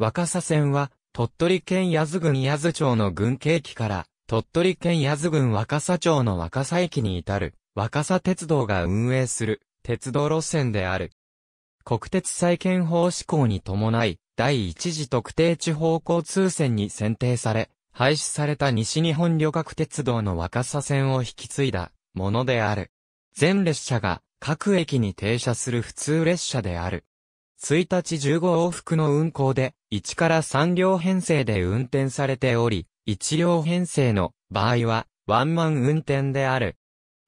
若狭線は、鳥取県八頭郡八頭町の群計駅から、鳥取県八頭郡若狭町の若狭駅に至る、若狭鉄道が運営する、鉄道路線である。国鉄再建法施行に伴い、第一次特定地方交通線に選定され、廃止された西日本旅客鉄道の若狭線を引き継いだものである。全列車が各駅に停車する普通列車である。1日15往復の運行で、1から3両編成で運転されており、1両編成の場合は、ワンマン運転である。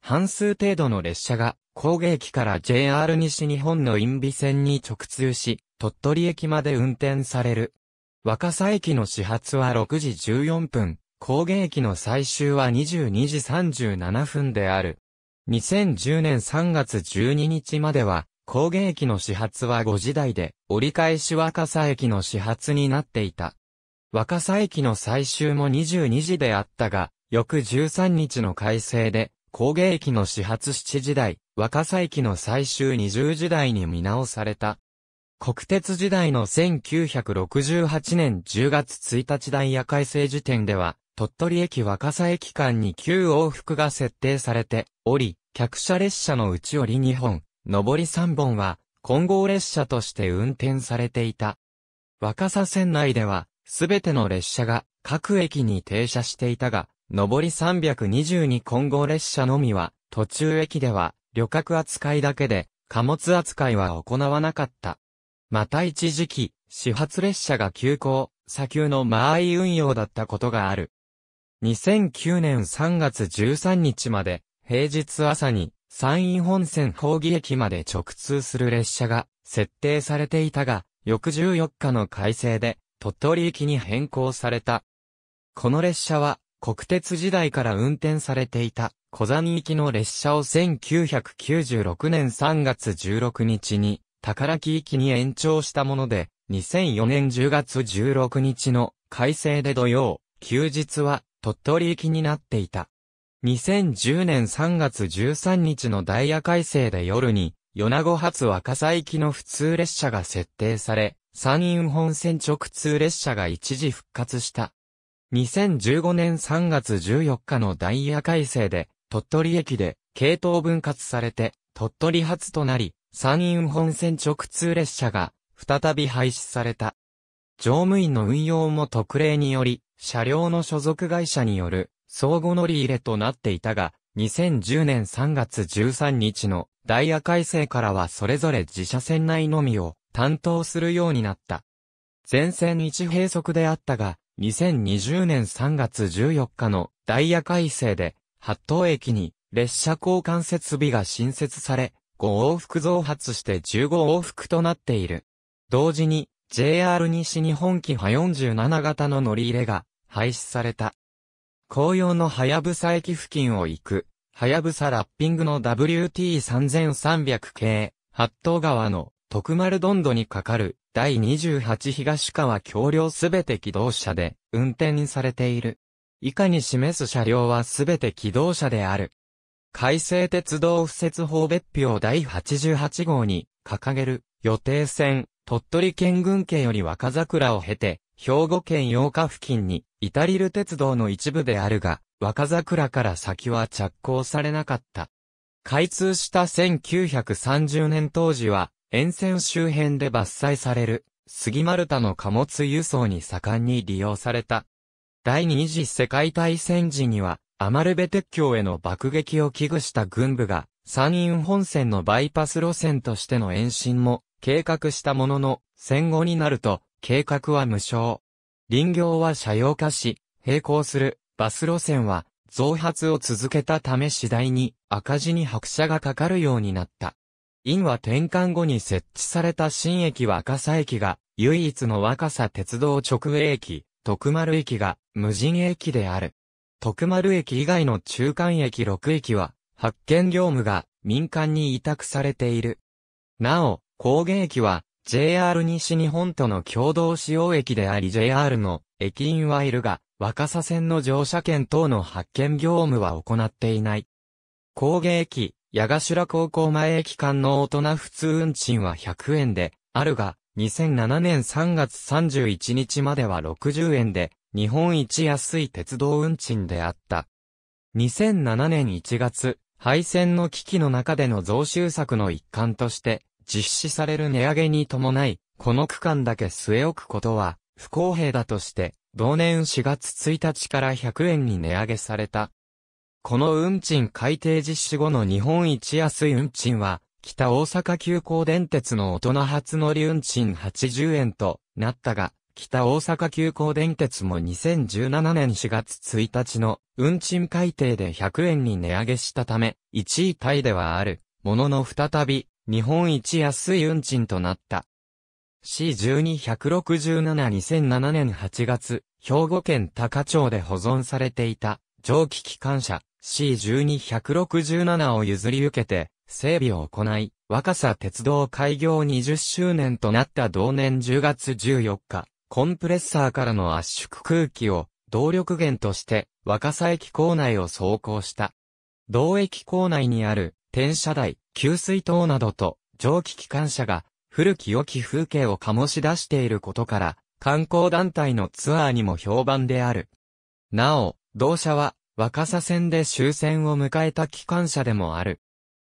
半数程度の列車が、工芸機から JR 西日本の陰備線に直通し、鳥取駅まで運転される。若狭駅の始発は6時14分、工芸機の最終は22時37分である。2010年3月12日までは、工芸駅の始発は5時台で、折り返し若狭駅の始発になっていた。若狭駅の最終も22時であったが、翌13日の改正で、工芸駅の始発7時台、若狭駅の最終20時台に見直された。国鉄時代の1968年10月1日ダイヤ改正時点では、鳥取駅若狭駅間に9往復が設定されており、客車列車のうちり2本、上り3本は、混合列車として運転されていた。若狭線内では、すべての列車が各駅に停車していたが、上り322混合列車のみは、途中駅では旅客扱いだけで、貨物扱いは行わなかった。また一時期、始発列車が急行、砂丘の間合い運用だったことがある。2009年3月13日まで、平日朝に山陰本線宝義駅まで直通する列車が設定されていたが、翌14日の改正で鳥取行きに変更された。この列車は国鉄時代から運転されていた小山行きの列車を1996年3月16日に宝木行きに延長したもので、2004年10月16日の改正で土曜、休日は鳥取行きになっていた。2010年3月13日のダイヤ改正で夜に、米子発若狭行きの普通列車が設定され、山陰本線直通列車が一時復活した。2015年3月14日のダイヤ改正で、鳥取駅で、系統分割されて、鳥取発となり、山陰本線直通列車が、再び廃止された。乗務員の運用も特例により、車両の所属会社による相互乗り入れとなっていたが、2010年3月13日のダイヤ改正からはそれぞれ自社線内のみを担当するようになった。全線一閉塞であったが、2020年3月14日のダイヤ改正で、八島駅に列車交換設備が新設され、5往復増発して15往復となっている。同時に、JR 西日本機派47型の乗り入れが廃止された。紅葉の早や駅付近を行く、早やラッピングの WT3300 系、八頭川の徳丸どんどにかかる第28東川橋梁すべて機動車で運転されている。以下に示す車両はすべて機動車である。改正鉄道不設法別表第88号に掲げる予定線鳥取県軍家より若桜を経て兵庫県8日付近に、イタリル鉄道の一部であるが、若桜から先は着工されなかった。開通した1930年当時は、沿線周辺で伐採される、杉丸太の貨物輸送に盛んに利用された。第二次世界大戦時には、アマルベ鉄橋への爆撃を危惧した軍部が、山陰本線のバイパス路線としての延伸も計画したものの、戦後になると、計画は無償。林業は車用化し、並行するバス路線は増発を続けたため次第に赤字に拍車がかかるようになった。院は転換後に設置された新駅若狭駅が唯一の若狭鉄道直営駅、徳丸駅が無人駅である。徳丸駅以外の中間駅6駅は発見業務が民間に委託されている。なお、高原駅は JR 西日本との共同使用駅であり JR の駅員はいるが、若狭線の乗車券等の発券業務は行っていない。工芸駅、矢頭高校前駅間の大人普通運賃は100円で、あるが、2007年3月31日までは60円で、日本一安い鉄道運賃であった。2007年1月、廃線の危機の中での増収策の一環として、実施される値上げに伴い、この区間だけ据え置くことは不公平だとして、同年4月1日から100円に値上げされた。この運賃改定実施後の日本一安い運賃は、北大阪急行電鉄の大人初乗り運賃80円となったが、北大阪急行電鉄も2017年4月1日の運賃改定で100円に値上げしたため、1位タイではある、ものの再び日本一安い運賃となった。C12167-2007 年8月、兵庫県高町で保存されていた蒸気機関車 C12167 を譲り受けて整備を行い、若狭鉄道開業20周年となった同年10月14日、コンプレッサーからの圧縮空気を動力源として若狭駅構内を走行した。同駅構内にある転車台、給水塔などと蒸気機関車が古き良き風景を醸し出していることから、観光団体のツアーにも評判である。なお、同社は若狭線で終戦を迎えた機関車でもある。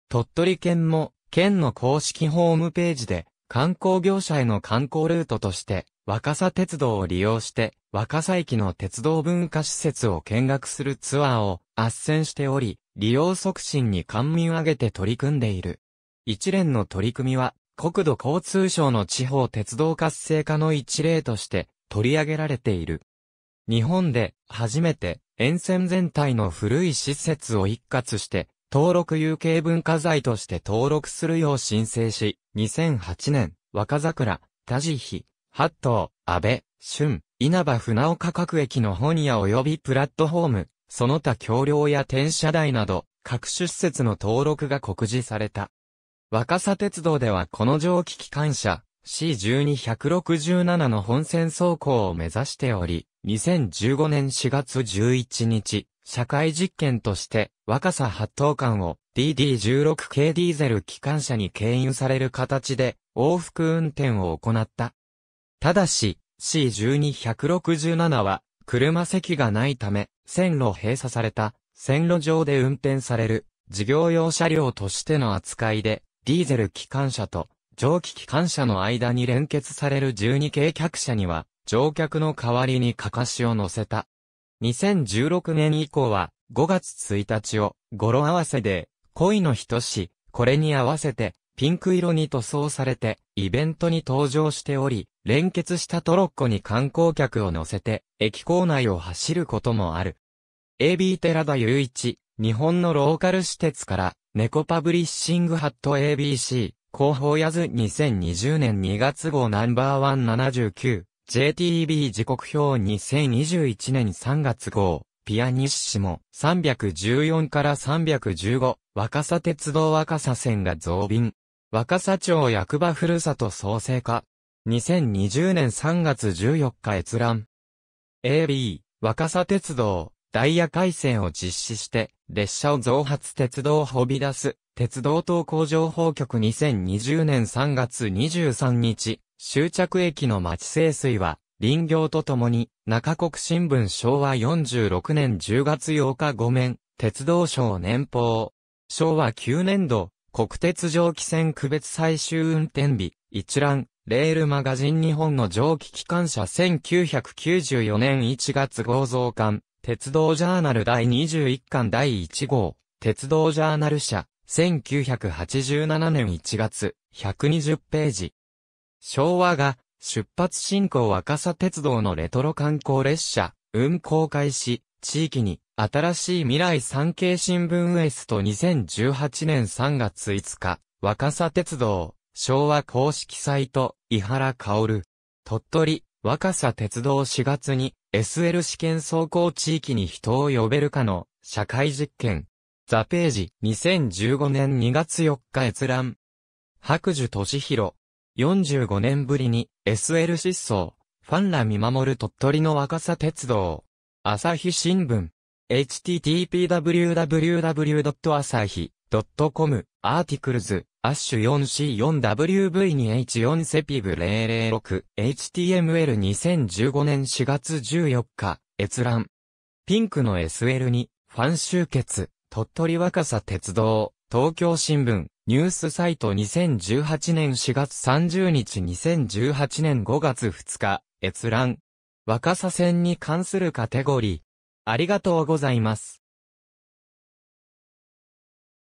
鳥取県も県の公式ホームページで観光業者への観光ルートとして若狭鉄道を利用して、若狭駅の鉄道文化施設を見学するツアーを斡旋しており、利用促進に官民を挙げて取り組んでいる。一連の取り組みは、国土交通省の地方鉄道活性化の一例として取り上げられている。日本で初めて沿線全体の古い施設を一括して登録有形文化財として登録するよう申請し、2008年、若桜、田地比、八島、安倍、春、稲葉船岡各駅の本屋及びプラットフォーム、その他橋梁や転車台など、各種施設の登録が告示された。若狭鉄道ではこの蒸気機関車、C12167 の本線走行を目指しており、2015年4月11日、社会実験として、若狭八島間を DD16 系ディーゼル機関車に牽引される形で、往復運転を行った。ただし、C12167 は、車席がないため、線路閉鎖された、線路上で運転される、事業用車両としての扱いで、ディーゼル機関車と、蒸気機関車の間に連結される12系客車には、乗客の代わりにかかしを乗せた。2016年以降は、5月1日を語呂合わせで、恋の人し、これに合わせて、ピンク色に塗装されて、イベントに登場しており、連結したトロッコに観光客を乗せて、駅構内を走ることもある。AB 寺田雄一、日本のローカル施設から、猫パブリッシングハット ABC、広報やず2020年2月号ナンバーワン7 9 JTB 時刻表2021年3月号、ピアニッシモ314から315、若狭鉄道若狭線が増便。若狭町役場ふるさと創生課。2020年3月14日閲覧。AB、若狭鉄道、ダイヤ改正を実施して、列車を増発鉄道をび出す、鉄道等工情報局2020年3月23日、終着駅の町清水は、林業とともに、中国新聞昭和46年10月8日5面、鉄道省年報、昭和9年度、国鉄蒸気船区別最終運転日、一覧、レールマガジン日本の蒸気機関車1994年1月号増刊、鉄道ジャーナル第21巻第1号、鉄道ジャーナル社、1987年1月、120ページ。昭和が、出発進行若狭鉄道のレトロ観光列車、運行開始、地域に、新しい未来産経新聞 US と2018年3月5日、若狭鉄道、昭和公式サイト、伊原薫。鳥取、若狭鉄道4月に、SL 試験走行地域に人を呼べるかの、社会実験。ザページ、2015年2月4日閲覧。白樹敏弘。45年ぶりに、SL 失踪。ファンら見守る鳥取の若狭鉄道。朝日新聞。http://www.asahi.com アーティクルズ、アッシュ 4C4WV2H4 セピブ006 HTML2015 年4月14日、閲覧。ピンクの SL に、ファン集結、鳥取若狭鉄道、東京新聞、ニュースサイト2018年4月30日2018年5月2日、閲覧。若さ線に関するカテゴリー。ありがとうございます。